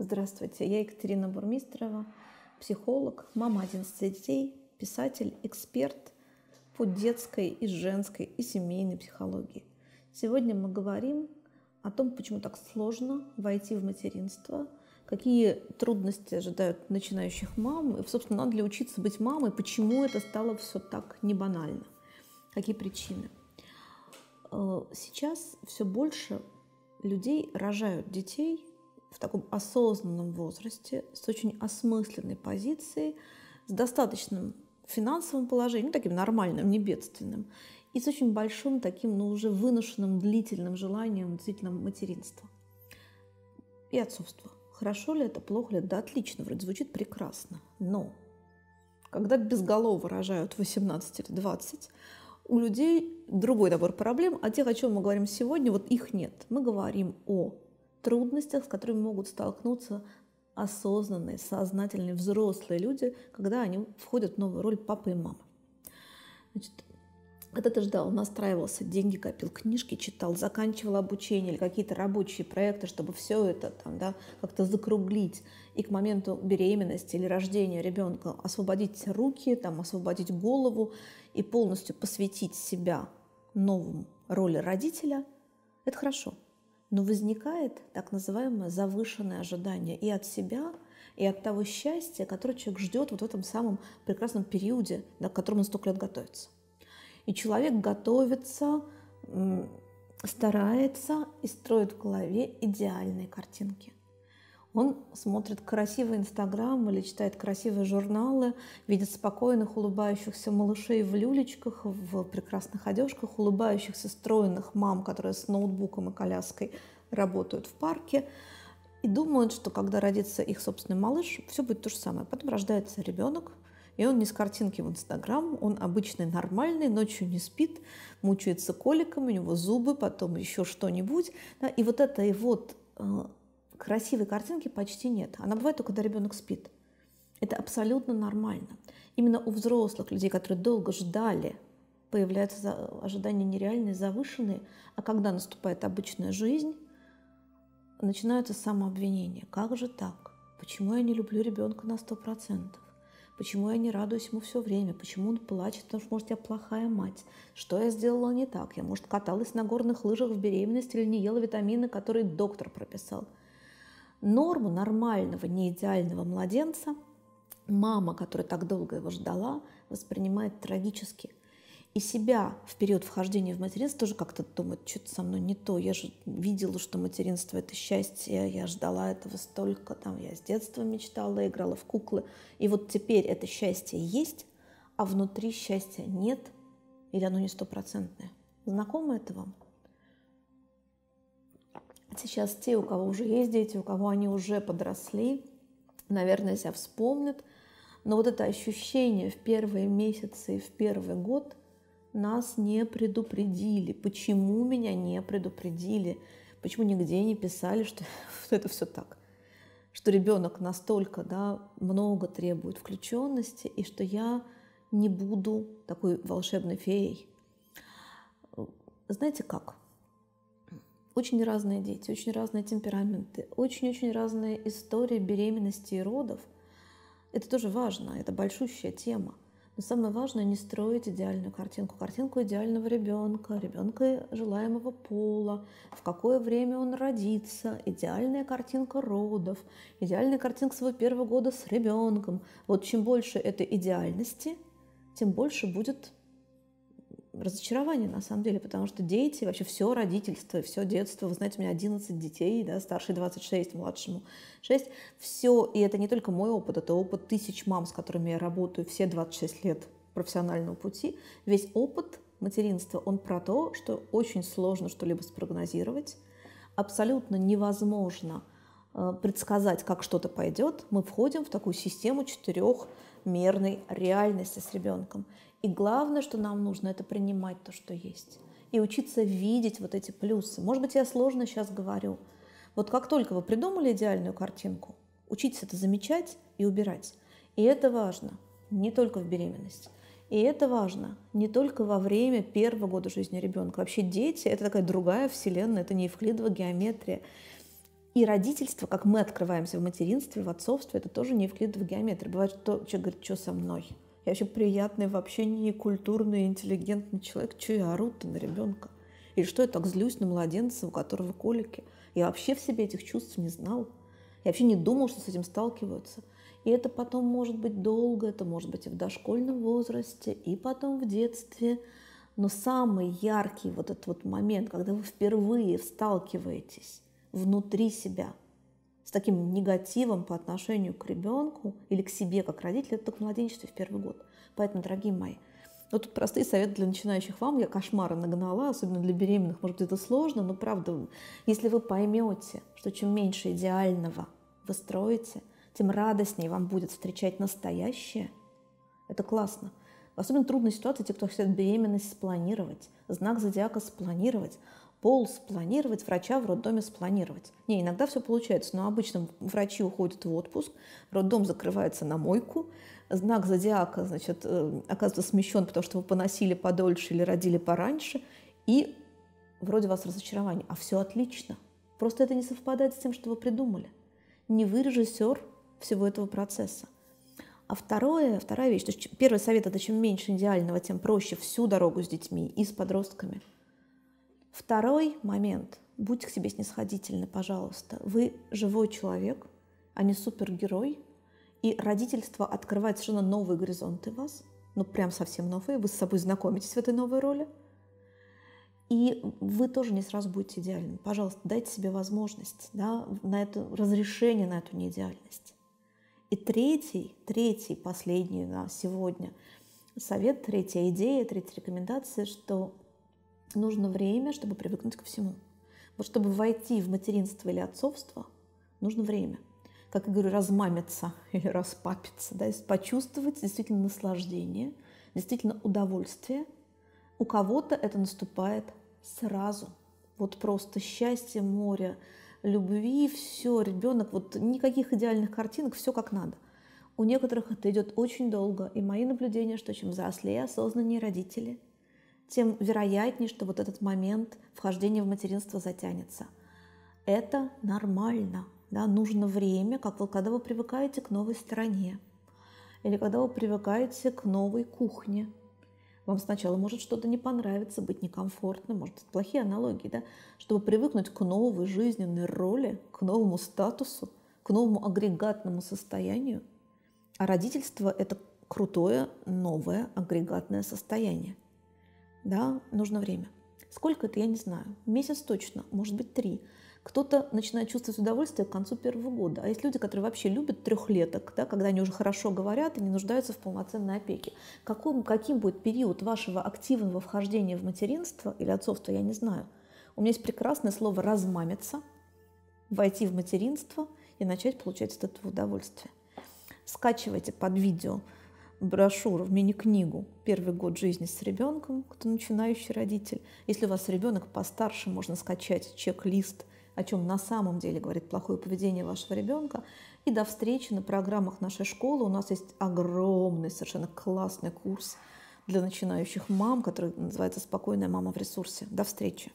Здравствуйте, я Екатерина Бурмистрова, психолог, мама 11 детей, писатель, эксперт по детской и женской и семейной психологии. Сегодня мы говорим о том, почему так сложно войти в материнство, какие трудности ожидают начинающих мам, и, собственно, надо ли учиться быть мамой, почему это стало все так не банально, какие причины. Э, сейчас все больше людей рожают детей – в таком осознанном возрасте, с очень осмысленной позицией, с достаточным финансовым положением, ну, таким нормальным, не бедственным, и с очень большим таким, но ну, уже выношенным длительным желанием действительно материнства и отцовства. Хорошо ли это, плохо ли это? Да, отлично, вроде звучит прекрасно. Но когда безголово рожают 18 или 20, у людей другой набор проблем, а тех, о чем мы говорим сегодня, вот их нет. Мы говорим о трудностях, с которыми могут столкнуться осознанные, сознательные, взрослые люди, когда они входят в новую роль папы и мамы. Значит, когда ты ждал, настраивался, деньги копил, книжки читал, заканчивал обучение или какие-то рабочие проекты, чтобы все это там, да, как-то закруглить и к моменту беременности или рождения ребенка освободить руки, там, освободить голову и полностью посвятить себя новому роли родителя, это хорошо – но возникает так называемое завышенное ожидание и от себя, и от того счастья, которое человек ждет вот в этом самом прекрасном периоде, да, к которому он столько лет готовится. И человек готовится, старается и строит в голове идеальные картинки. Он смотрит красивый Инстаграм или читает красивые журналы, видит спокойных улыбающихся малышей в люлечках, в прекрасных одежках, улыбающихся стройных мам, которые с ноутбуком и коляской работают в парке и думают, что когда родится их собственный малыш, все будет то же самое. Потом рождается ребенок, и он не с картинки в Инстаграм, он обычный, нормальный, ночью не спит, мучается коликом, у него зубы, потом еще что-нибудь. И вот это и вот э, красивой картинки почти нет. Она бывает только, когда ребенок спит. Это абсолютно нормально. Именно у взрослых людей, которые долго ждали, появляются ожидания нереальные, завышенные, а когда наступает обычная жизнь, начинаются самообвинения. Как же так? Почему я не люблю ребенка на 100%? Почему я не радуюсь ему все время? Почему он плачет? Потому что, может, я плохая мать. Что я сделала не так? Я, может, каталась на горных лыжах в беременности или не ела витамины, которые доктор прописал норму нормального, не идеального младенца мама, которая так долго его ждала, воспринимает трагически. И себя в период вхождения в материнство тоже как-то думает, что-то со мной не то. Я же видела, что материнство – это счастье, я ждала этого столько, там, я с детства мечтала, играла в куклы. И вот теперь это счастье есть, а внутри счастья нет, или оно не стопроцентное. Знакомо это вам? сейчас те, у кого уже есть дети, у кого они уже подросли, наверное, себя вспомнят. Но вот это ощущение в первые месяцы и в первый год нас не предупредили. Почему меня не предупредили? Почему нигде не писали, что это все так? Что ребенок настолько да, много требует включенности, и что я не буду такой волшебной феей. Знаете как? очень разные дети, очень разные темпераменты, очень-очень разные истории беременности и родов. Это тоже важно, это большущая тема. Но самое важное не строить идеальную картинку. Картинку идеального ребенка, ребенка желаемого пола, в какое время он родится, идеальная картинка родов, идеальная картинка своего первого года с ребенком. Вот чем больше этой идеальности, тем больше будет разочарование на самом деле, потому что дети, вообще все родительство, все детство, вы знаете, у меня 11 детей, да, старший 26, младшему 6, все, и это не только мой опыт, это опыт тысяч мам, с которыми я работаю все 26 лет профессионального пути, весь опыт материнства, он про то, что очень сложно что-либо спрогнозировать, абсолютно невозможно э, предсказать, как что-то пойдет, мы входим в такую систему четырехмерной реальности с ребенком. И главное, что нам нужно, это принимать то, что есть. И учиться видеть вот эти плюсы. Может быть, я сложно сейчас говорю. Вот как только вы придумали идеальную картинку, учитесь это замечать и убирать. И это важно не только в беременность, И это важно не только во время первого года жизни ребенка. Вообще дети – это такая другая вселенная, это не евклидова геометрия. И родительство, как мы открываемся в материнстве, в отцовстве, это тоже не евклидова геометрия. Бывает, что человек говорит, что со мной – я вообще приятный в общении, культурный, интеллигентный человек. Че я ору на ребенка? Или что я так злюсь на младенца, у которого колики? Я вообще в себе этих чувств не знал. Я вообще не думал, что с этим сталкиваются. И это потом может быть долго, это может быть и в дошкольном возрасте, и потом в детстве. Но самый яркий вот этот вот момент, когда вы впервые сталкиваетесь внутри себя – с таким негативом по отношению к ребенку или к себе как родителю, это только младенчество в первый год. Поэтому, дорогие мои, вот ну, тут простые советы для начинающих вам. Я кошмары нагнала, особенно для беременных. Может быть, это сложно, но правда, если вы поймете, что чем меньше идеального вы строите, тем радостнее вам будет встречать настоящее. Это классно. Особенно трудной ситуации, те, кто хотят беременность спланировать, знак зодиака спланировать пол спланировать, врача в роддоме спланировать. Не, иногда все получается, но обычно врачи уходят в отпуск, роддом закрывается на мойку, знак зодиака, значит, э, оказывается смещен, потому что вы поносили подольше или родили пораньше, и вроде вас разочарование, а все отлично. Просто это не совпадает с тем, что вы придумали. Не вы режиссер всего этого процесса. А второе, вторая вещь, то есть первый совет – это чем меньше идеального, тем проще всю дорогу с детьми и с подростками – Второй момент. Будьте к себе снисходительны, пожалуйста. Вы живой человек, а не супергерой. И родительство открывает совершенно новые горизонты вас. Ну, прям совсем новые. Вы с собой знакомитесь в этой новой роли. И вы тоже не сразу будете идеальны. Пожалуйста, дайте себе возможность да, на это разрешение на эту неидеальность. И третий, третий, последний на сегодня совет, третья идея, третья рекомендация, что нужно время, чтобы привыкнуть ко всему. Вот чтобы войти в материнство или отцовство, нужно время. Как я говорю, размамиться или распапиться, да, почувствовать действительно наслаждение, действительно удовольствие. У кого-то это наступает сразу. Вот просто счастье, море, любви, все, ребенок, вот никаких идеальных картинок, все как надо. У некоторых это идет очень долго, и мои наблюдения, что чем взрослее осознаннее родители – тем вероятнее, что вот этот момент вхождения в материнство затянется. Это нормально. Да? Нужно время, как вы когда вы привыкаете к новой стране или когда вы привыкаете к новой кухне. Вам сначала может что-то не понравиться, быть некомфортно, может, это плохие аналогии, да? Чтобы привыкнуть к новой жизненной роли, к новому статусу, к новому агрегатному состоянию. А родительство – это крутое новое агрегатное состояние – да, нужно время. Сколько это, я не знаю. Месяц точно, может быть, три. Кто-то начинает чувствовать удовольствие к концу первого года. А есть люди, которые вообще любят трехлеток, да, когда они уже хорошо говорят и не нуждаются в полноценной опеке. Каком, каким будет период вашего активного вхождения в материнство или отцовство, я не знаю. У меня есть прекрасное слово «размамиться», войти в материнство и начать получать от этого удовольствие. Скачивайте под видео – брошюру, в мини-книгу «Первый год жизни с ребенком», кто начинающий родитель. Если у вас ребенок постарше, можно скачать чек-лист, о чем на самом деле говорит плохое поведение вашего ребенка. И до встречи на программах нашей школы. У нас есть огромный, совершенно классный курс для начинающих мам, который называется «Спокойная мама в ресурсе». До встречи!